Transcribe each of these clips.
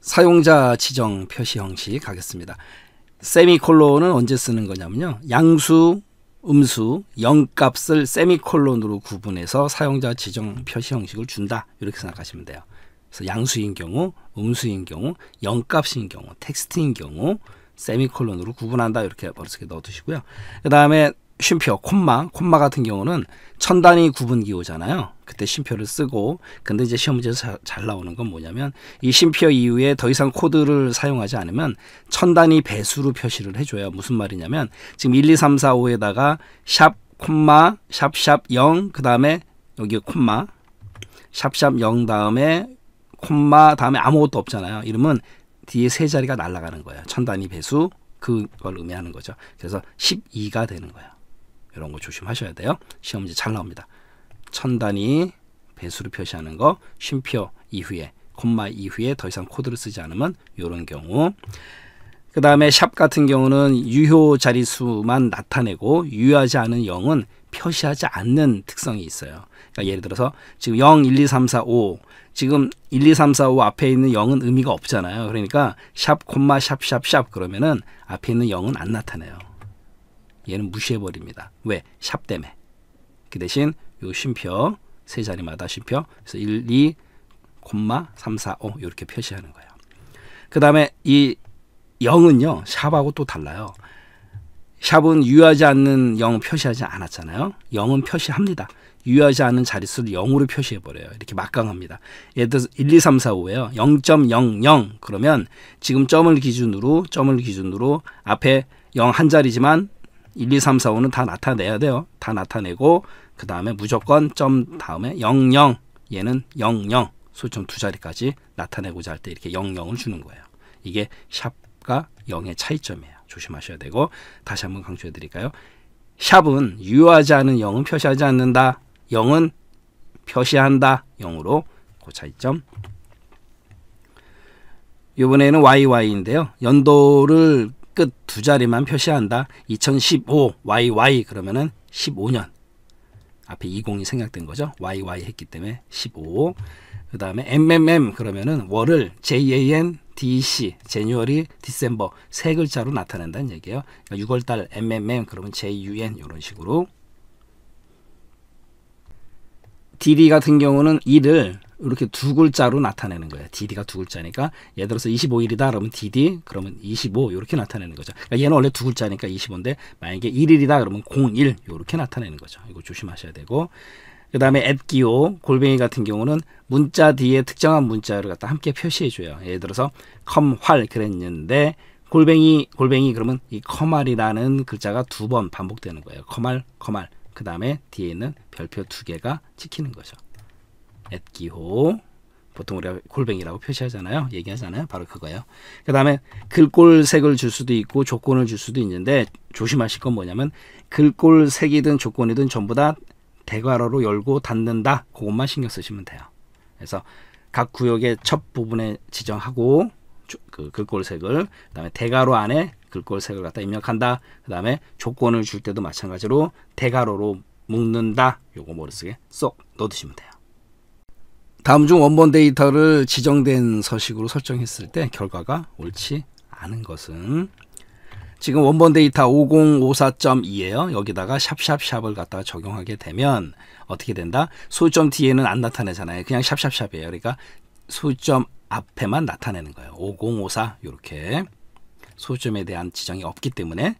사용자 지정 표시 형식 가겠습니다. 세미콜론은 언제 쓰는 거냐면요. 양수, 음수, 영값을 세미콜론으로 구분해서 사용자 지정 표시 형식을 준다. 이렇게 생각하시면 돼요. 그래서 양수인 경우, 음수인 경우, 영값인 경우, 텍스트인 경우 세미콜론으로 구분한다. 이렇게 머릿속에 넣어두시고요. 그 다음에 쉼표 콤마 콤마 같은 경우는 천 단위 구분 기호잖아요. 그때 쉼표를 쓰고 근데 이제 시험 문제에서 잘 나오는 건 뭐냐면 이 쉼표 이후에 더 이상 코드를 사용하지 않으면 천 단위 배수로 표시를 해줘요. 무슨 말이냐면 지금 1, 2, 3, 4, 5에다가 샵 콤마 샵샵 0 그다음에 여기 콤마 샵샵 0 다음에 콤마 다음에 아무것도 없잖아요. 이러면 뒤에 세 자리가 날아가는 거예요. 천 단위 배수 그걸 의미하는 거죠. 그래서 12가 되는 거예요. 이런 거 조심하셔야 돼요. 시험 문제 잘 나옵니다. 천단이 배수를 표시하는 거 쉼표 이후에 콤마 이후에 더 이상 코드를 쓰지 않으면 이런 경우 그 다음에 샵 같은 경우는 유효 자리수만 나타내고 유효하지 않은 0은 표시하지 않는 특성이 있어요. 그러니까 예를 들어서 지금 0, 1, 2, 3, 4, 5 지금 1, 2, 3, 4, 5 앞에 있는 0은 의미가 없잖아요. 그러니까 샵, 콤마, 샵, 샵, 샵 그러면은 앞에 있는 0은 안 나타내요. 얘는 무시해버립니다. 왜? 샵 때문에. 그 대신 요 쉼표 세 자리마다 쉼표 그래서 1, 2, 콤마 3, 4, 5 이렇게 표시하는 거예요. 그 다음에 이 0은요. 샵하고 또 달라요. 샵은 유효하지 않는 0 표시하지 않았잖아요. 0은 표시합니다. 유효하지 않은 자릿수를 0으로 표시해버려요. 이렇게 막강합니다. 예를 들어서 1, 2, 3, 4, 5예요. 0.00 그러면 지금 점을 기준으로 점을 기준으로 앞에 0 한 자리지만 1, 2, 3, 4, 5는 다 나타내야 돼요. 다 나타내고 그 다음에 무조건 점 다음에 00 얘는 00 소점 두 자리까지 나타내고자 할 때 이렇게 00을 주는 거예요. 이게 샵과 0의 차이점이에요. 조심하셔야 되고 다시 한번 강조해 드릴까요? 샵은 유효하지 않은 0은 표시하지 않는다. 0은 표시한다. 0으로 그 차이점. 이번에는 YY인데요. 연도를 끝두 자리만 표시한다. 2015 YY 그러면은 15년 앞에 20이 생략된 거죠. YY 했기 때문에 15. 그 다음에 MMM 그러면은 월을 JAN DEC, 제뉴얼이 디셈버 세 글자로 나타낸다는 얘기예요. 그러니까 6월달 MMM 그러면 JUN 이런 식으로 DD 같은 경우는 이를 이렇게 두 글자로 나타내는 거예요. DD가 두 글자니까 예를 들어서 25일이다 그러면 DD 그러면 25 이렇게 나타내는 거죠. 그러니까 얘는 원래 두 글자니까 25인데 만약에 1일이다 그러면 01 이렇게 나타내는 거죠. 이거 조심하셔야 되고 그 다음에 앱기호 골뱅이 같은 경우는 문자 뒤에 특정한 문자를 갖다 함께 표시해줘요. 예를 들어서 컴활 그랬는데 골뱅이 골뱅이 그러면 이컴활이라는 글자가 두 번 반복되는 거예요. 컴활 컴활 그 다음에 뒤에는 별표 두 개가 찍히는 거죠. 앳기호 보통 우리가 골뱅이라고 표시하잖아요. 얘기하잖아요. 바로 그거예요. 그 다음에 글꼴색을 줄 수도 있고 조건을 줄 수도 있는데 조심하실 건 뭐냐면 글꼴색이든 조건이든 전부 다 대괄호로 열고 닫는다. 그것만 신경 쓰시면 돼요. 그래서 각 구역의 첫 부분에 지정하고 그 글꼴색을 그다음에 대괄호 안에 글꼴색을 갖다 입력한다. 그다음에 조건을 줄 때도 마찬가지로 대괄호로 묶는다. 요거 머릿속에 쏙 넣어두시면 돼요. 다음 중 원본 데이터를 지정된 서식으로 설정했을 때 결과가 옳지 않은 것은 지금 원본 데이터 5054.2예요. 여기다가 샵샵샵을 갖다가 적용하게 되면 어떻게 된다? 소점 뒤에는 안 나타내잖아요. 그냥 샵샵샵이에요. 그러니까 소점 앞에만 나타내는 거예요. 5054 이렇게 소수점에 대한 지정이 없기 때문에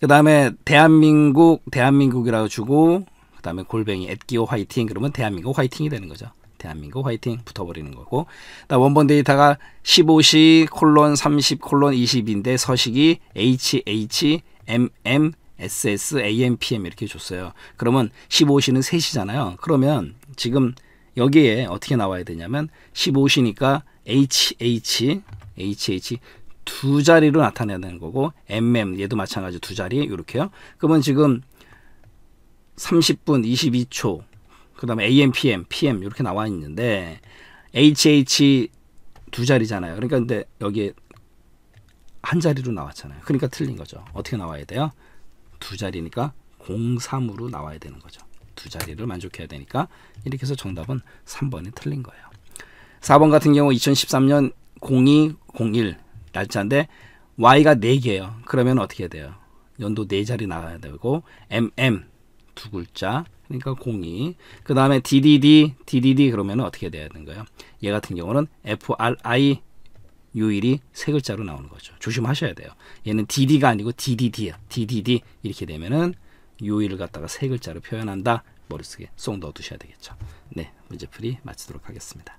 그 다음에 대한민국 대한민국이라고 주고 그 다음에 골뱅이 앳기오 화이팅 그러면 대한민국 화이팅이 되는 거죠. 대한민국 화이팅 붙어버리는 거고 원본 데이터가 15시 콜론 30 콜론 20인데 서식이 HH MM SS AM PM 이렇게 줬어요. 그러면 15시는 3시잖아요. 그러면 지금 여기에 어떻게 나와야 되냐면 15시니까 HH HH 두 자리로 나타내야 되는 거고 MM 얘도 마찬가지 두 자리 이렇게요. 그러면 지금 30분 22초 그 다음에 AM, PM, PM 이렇게 나와 있는데 HH 두 자리잖아요. 그러니까 근데 여기에 한 자리로 나왔잖아요. 그러니까 틀린 거죠. 어떻게 나와야 돼요? 두 자리니까 03으로 나와야 되는 거죠. 두 자리를 만족해야 되니까 이렇게 해서 정답은 3번이 틀린 거예요. 4번 같은 경우 2013년 0201 날짜인데 Y가 4개예요. 그러면 어떻게 해야 돼요? 연도 4자리 나가야 되고 MM 두 글자 그러니까 02. 그 다음에 DDD, DDD 그러면 어떻게 돼야 되는 거예요? 얘 같은 경우는 FRI 유일이 세 글자로 나오는 거죠. 조심하셔야 돼요. 얘는 DD가 아니고 DDD야. DDD 이렇게 되면은 요일을 갖다가 세 글자로 표현한다. 머릿속에 쏙 넣어두셔야 되겠죠. 네, 문제풀이 마치도록 하겠습니다.